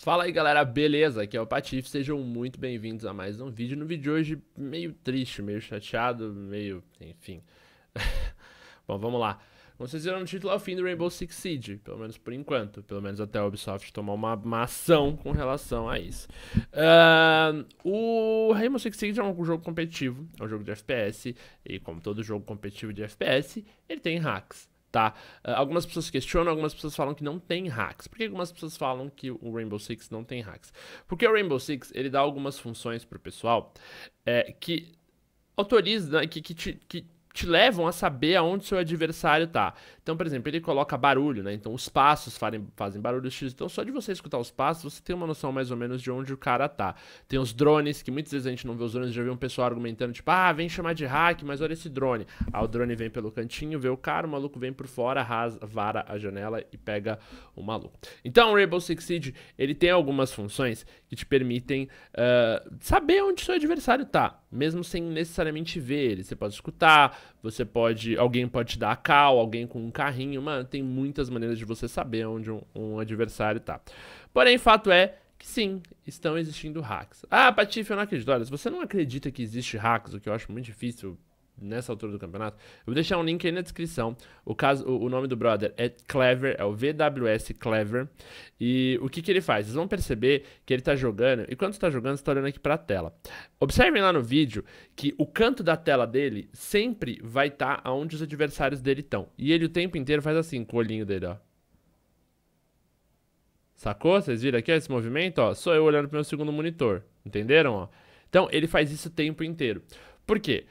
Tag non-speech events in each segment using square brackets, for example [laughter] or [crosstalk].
Fala aí galera, beleza? Aqui é o Patife, sejam muito bem-vindos a mais um vídeo. No vídeo de hoje, meio triste, meio chateado, meio. enfim. [laughs] Bom, vamos lá. Como vocês viram no título, é o fim do Rainbow Six Siege, pelo menos por enquanto, pelo menos até a Ubisoft tomar uma, uma ação com relação a isso. Uh, o Rainbow Six Siege é um jogo competitivo, é um jogo de FPS, e como todo jogo competitivo de FPS, ele tem hacks tá? Uh, algumas pessoas questionam, algumas pessoas falam que não tem hacks. Por que algumas pessoas falam que o Rainbow Six não tem hacks? Porque o Rainbow Six ele dá algumas funções pro pessoal é, que autoriza, né, que, que, te, que te levam a saber aonde seu adversário tá. Então, por exemplo, ele coloca barulho, né? Então os passos fazem, fazem barulho X. Então, só de você escutar os passos, você tem uma noção mais ou menos de onde o cara tá. Tem os drones, que muitas vezes a gente não vê os drones, já viu um pessoal argumentando, tipo, ah, vem chamar de hack, mas olha esse drone. Ah, o drone vem pelo cantinho, vê o cara, o maluco vem por fora, rasa, vara a janela e pega o maluco. Então, o Rainbow Six Siege, ele tem algumas funções que te permitem uh, saber onde seu adversário tá, mesmo sem necessariamente ver ele. Você pode escutar, você pode. Alguém pode te dar a cal, alguém com um carrinho. Mano, tem muitas maneiras de você saber onde um, um adversário tá. Porém, fato é que sim, estão existindo hacks. Ah, Patife, eu não acredito. Olha, se você não acredita que existe hacks, o que eu acho muito difícil nessa altura do campeonato. Eu vou deixar um link aí na descrição. O, caso, o, o nome do brother é Clever, é o VWS Clever. E o que, que ele faz? Vocês vão perceber que ele tá jogando, e quando está jogando, você tá olhando aqui para a tela. Observem lá no vídeo que o canto da tela dele sempre vai estar tá onde os adversários dele estão. E ele o tempo inteiro faz assim com o olhinho dele, ó. Sacou? Vocês viram aqui ó, esse movimento? Ó, sou eu olhando pro meu segundo monitor. Entenderam? Ó? Então, ele faz isso o tempo inteiro. Por quê?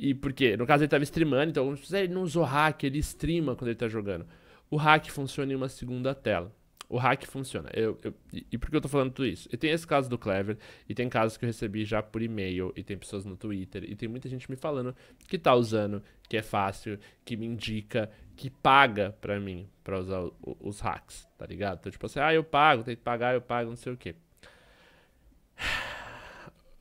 E por quê? No caso ele estava streamando, então se ele não usou hack, ele streama quando ele está jogando. O hack funciona em uma segunda tela. O hack funciona. Eu, eu, e por que eu estou falando tudo isso? E tem esse caso do Clever, e tem casos que eu recebi já por e-mail, e tem pessoas no Twitter, e tem muita gente me falando que está usando, que é fácil, que me indica, que paga para mim para usar o, os hacks, tá ligado? Então, tipo assim, ah, eu pago, tem que pagar, eu pago, não sei o quê. [sighs]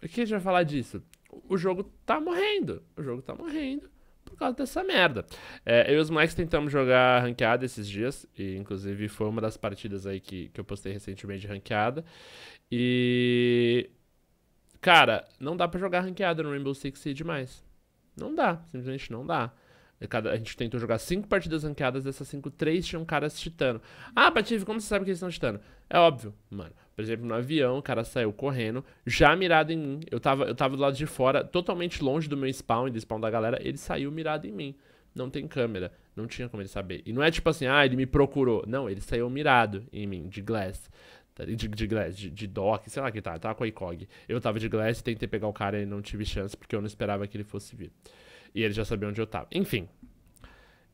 O que a gente vai falar disso? o jogo tá morrendo. O jogo tá morrendo por causa dessa merda. É, eu e os moleques tentamos jogar ranqueada esses dias, e inclusive foi uma das partidas aí que, que eu postei recentemente de ranqueada. E. Cara, não dá para jogar ranqueada no Rainbow Six Siege demais Não dá, simplesmente não dá. É cada, a gente tentou jogar cinco partidas ranqueadas, dessas cinco, três tinham caras titano. Ah, Patife, como você sabe que eles estão titano? É óbvio, mano. Por exemplo, no avião, o cara saiu correndo, já mirado em mim. Eu tava, eu tava do lado de fora, totalmente longe do meu spawn e do spawn da galera. Ele saiu mirado em mim. Não tem câmera. Não tinha como ele saber. E não é tipo assim, ah, ele me procurou. Não, ele saiu mirado em mim, de glass. Tá, de, de glass, de, de doc, sei lá que tá. tava com a ICOG. Eu tava de glass, tentei pegar o cara e não tive chance porque eu não esperava que ele fosse vir. E ele já sabia onde eu tava. Enfim,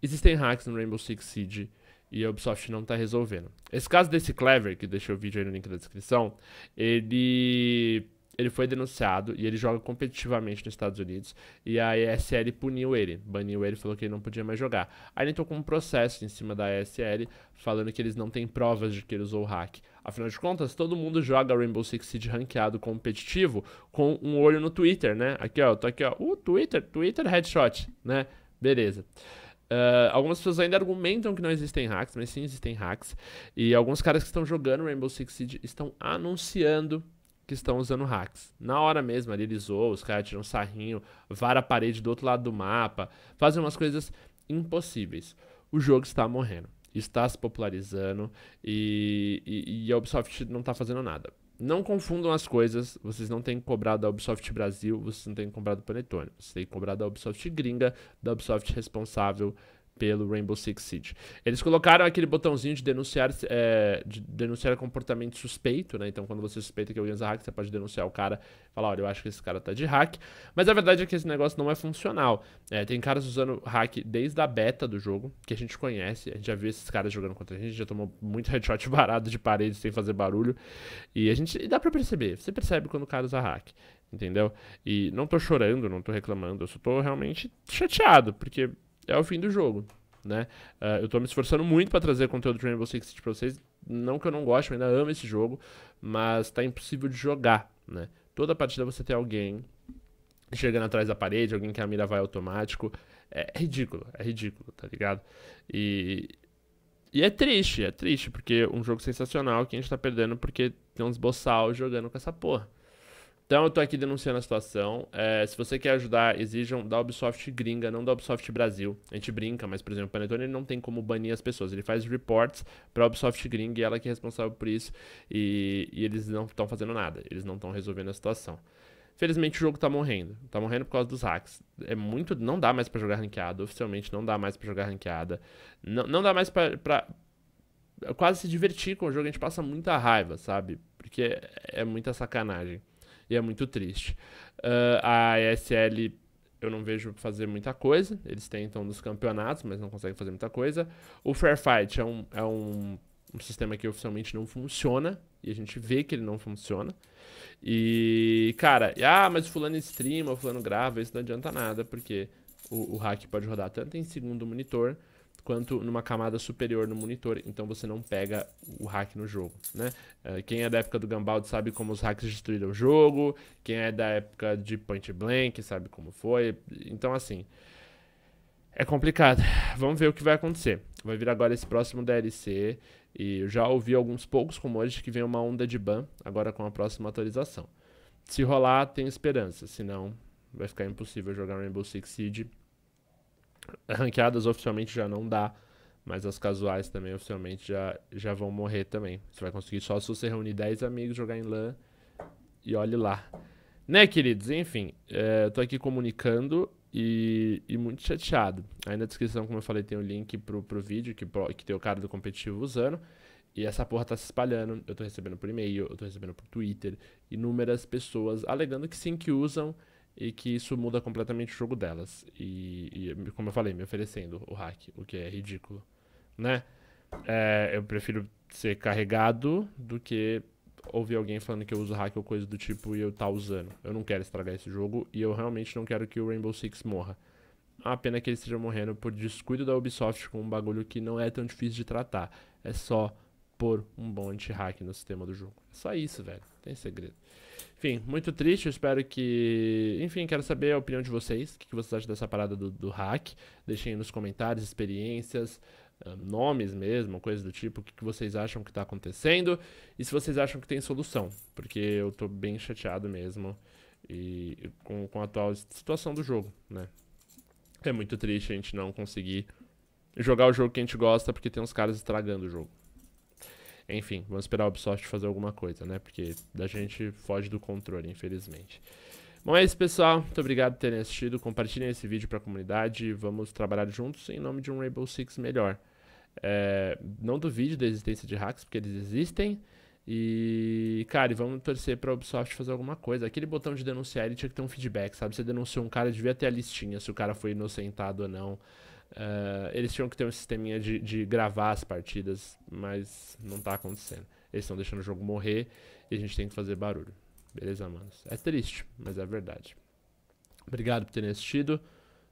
existem hacks no Rainbow Six Siege e a Ubisoft não tá resolvendo. Esse caso desse Clever, que deixei o vídeo aí no link da descrição, ele ele foi denunciado e ele joga competitivamente nos Estados Unidos. E a ESL puniu ele, baniu ele, falou que ele não podia mais jogar. Aí ele entrou com um processo em cima da ESL, falando que eles não têm provas de que ele usou o hack. Afinal de contas, todo mundo joga Rainbow Six Siege ranqueado competitivo com um olho no Twitter, né? Aqui, ó, eu tô aqui, ó, o uh, Twitter, Twitter headshot, né? Beleza. Uh, algumas pessoas ainda argumentam que não existem hacks, mas sim existem hacks. E alguns caras que estão jogando Rainbow Six Siege estão anunciando que estão usando hacks. Na hora mesmo ali eles zoa, os caras tiram sarrinho, vara a parede do outro lado do mapa, fazem umas coisas impossíveis. O jogo está morrendo, está se popularizando e, e, e a Ubisoft não está fazendo nada. Não confundam as coisas, vocês não têm cobrado da Ubisoft Brasil, vocês não têm cobrado do Panetone, vocês têm cobrado da Ubisoft gringa, da Ubisoft responsável pelo Rainbow Six Siege. Eles colocaram aquele botãozinho de denunciar, é, de denunciar comportamento suspeito, né? Então, quando você suspeita que alguém usa hack, você pode denunciar o cara, falar, olha, eu acho que esse cara tá de hack. Mas a verdade é que esse negócio não é funcional. É, tem caras usando hack desde a beta do jogo, que a gente conhece, a gente já viu esses caras jogando contra a gente, já tomou muito [laughs] headshot varado de parede sem fazer barulho. E a gente e dá para perceber, você percebe quando o cara usa hack entendeu? E não tô chorando, não tô reclamando, eu só tô realmente chateado, porque é o fim do jogo. Né? Uh, eu estou me esforçando muito para trazer conteúdo de Rainbow Six Siege para vocês. Não que eu não goste, eu ainda amo esse jogo, mas tá impossível de jogar, né? Toda partida você tem alguém chegando atrás da parede, alguém que a mira vai automático. É, é ridículo, é ridículo, tá ligado? E, e é triste, é triste, porque um jogo sensacional que a gente está perdendo porque tem uns boçal jogando com essa porra. Então eu tô aqui denunciando a situação. É, se você quer ajudar, exijam da Ubisoft gringa, não da Ubisoft Brasil. A gente brinca, mas por exemplo, o Panetone não tem como banir as pessoas. Ele faz reports pra Ubisoft gringa e ela que é responsável por isso. E, e eles não estão fazendo nada. Eles não estão resolvendo a situação. Felizmente o jogo tá morrendo. Tá morrendo por causa dos hacks. É muito. Não dá mais para jogar ranqueada. Oficialmente não dá mais para jogar ranqueada. Não, não dá mais pra, pra quase se divertir com o jogo. A gente passa muita raiva, sabe? Porque é, é muita sacanagem. E é muito triste. Uh, a ESL eu não vejo fazer muita coisa. Eles tentam nos campeonatos, mas não conseguem fazer muita coisa. O Fair Fight é um, é um, um sistema que oficialmente não funciona. E a gente vê que ele não funciona. E, cara, ah, mas fulano streama, fulano grava, isso não adianta nada, porque o, o hack pode rodar tanto em segundo monitor quanto numa camada superior no monitor, então você não pega o hack no jogo, né? É, quem é da época do Gambald sabe como os hacks destruíram o jogo, quem é da época de Point Blank sabe como foi, então assim... É complicado. Vamos ver o que vai acontecer. Vai vir agora esse próximo DLC e eu já ouvi alguns poucos rumores de que vem uma onda de ban agora com a próxima atualização. Se rolar, tem esperança, senão vai ficar impossível jogar Rainbow Six Siege ranqueadas oficialmente já não dá, mas as casuais também oficialmente já, já vão morrer também. Você vai conseguir só se você reunir 10 amigos, jogar em LAN e olhe lá. Né, queridos? Enfim, é, tô aqui comunicando e, e, muito chateado. Aí na descrição, como eu falei, tem o um link pro, pro vídeo que, que tem o cara do competitivo usando. E essa porra tá se espalhando. Eu tô recebendo por e-mail, eu tô recebendo por Twitter. Inúmeras pessoas alegando que sim, que usam e que isso muda completamente o jogo delas. E, e como eu falei, me oferecendo o hack, o que é ridículo, né? É, eu prefiro ser carregado do que ouvir alguém falando que eu uso hack ou coisa do tipo e eu tá usando. Eu não quero estragar esse jogo e eu realmente não quero que o Rainbow Six morra. A pena é que ele esteja morrendo por descuido da Ubisoft com um bagulho que não é tão difícil de tratar. É só pôr um bom anti-hack no sistema do jogo. É só isso, velho tem segredo. Enfim, muito triste, eu espero que. Enfim, quero saber a opinião de vocês. O que vocês acham dessa parada do, do hack? Deixem aí nos comentários, experiências, ah, nomes mesmo, coisas do tipo, o que vocês acham que está acontecendo e se vocês acham que tem solução. Porque eu tô bem chateado mesmo e com, com a atual situação do jogo, né? É muito triste a gente não conseguir jogar o jogo que a gente gosta porque tem uns caras estragando o jogo. Enfim, vamos esperar a Ubisoft fazer alguma coisa, né? Porque da gente foge do controle, infelizmente. Bom, é isso, pessoal. Muito obrigado por terem assistido. Compartilhem esse vídeo para a comunidade. Vamos trabalhar juntos em nome de um Rainbow Six melhor. É, não duvide da existência de hacks, porque eles existem. E, cara, vamos torcer pra Ubisoft fazer alguma coisa. Aquele botão de denunciar, ele tinha que ter um feedback, sabe? Você denunciou um cara, devia ter a listinha se o cara foi inocentado ou não. Uh, eles tinham que ter um sisteminha de, de, gravar as partidas, mas não tá acontecendo. Eles estão deixando o jogo morrer e a gente tem que fazer barulho. Beleza, manos? É triste, mas é verdade. Obrigado por terem assistido.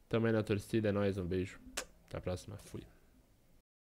Também na torcida, é nóis, um beijo. Até a próxima, fui.